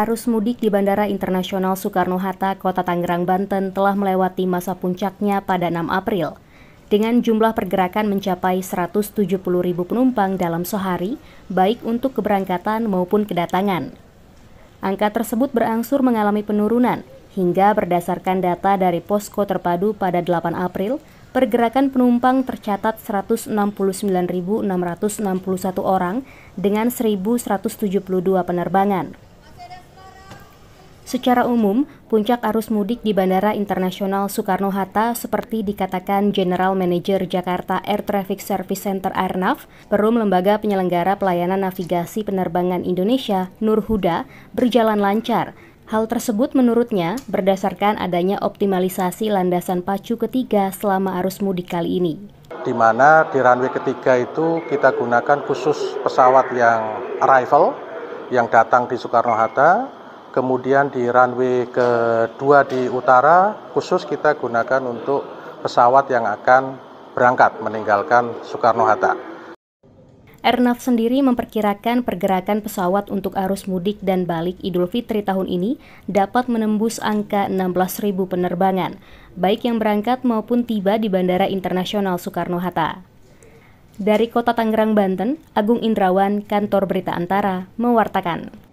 Arus mudik di Bandara Internasional Soekarno-Hatta, Kota Tangerang, Banten telah melewati masa puncaknya pada 6 April. Dengan jumlah pergerakan mencapai 170 ribu penumpang dalam sehari, baik untuk keberangkatan maupun kedatangan. Angka tersebut berangsur mengalami penurunan, hingga berdasarkan data dari Posko Terpadu pada 8 April, Pergerakan penumpang tercatat 169.661 orang dengan 1.172 penerbangan. Secara umum, puncak arus mudik di Bandara Internasional Soekarno-Hatta seperti dikatakan General Manager Jakarta Air Traffic Service Center Airnav, Perum Lembaga Penyelenggara Pelayanan Navigasi Penerbangan Indonesia, Nur Huda, berjalan lancar Hal tersebut menurutnya berdasarkan adanya optimalisasi landasan pacu ketiga selama arus mudik kali ini. Di mana di runway ketiga itu kita gunakan khusus pesawat yang arrival yang datang di Soekarno-Hatta, kemudian di runway kedua di utara khusus kita gunakan untuk pesawat yang akan berangkat meninggalkan Soekarno-Hatta. Airnav sendiri memperkirakan pergerakan pesawat untuk arus mudik dan balik Idul Fitri tahun ini dapat menembus angka 16.000 penerbangan, baik yang berangkat maupun tiba di Bandara Internasional Soekarno-Hatta. Dari Kota Tangerang, Banten, Agung Indrawan, Kantor Berita Antara, mewartakan.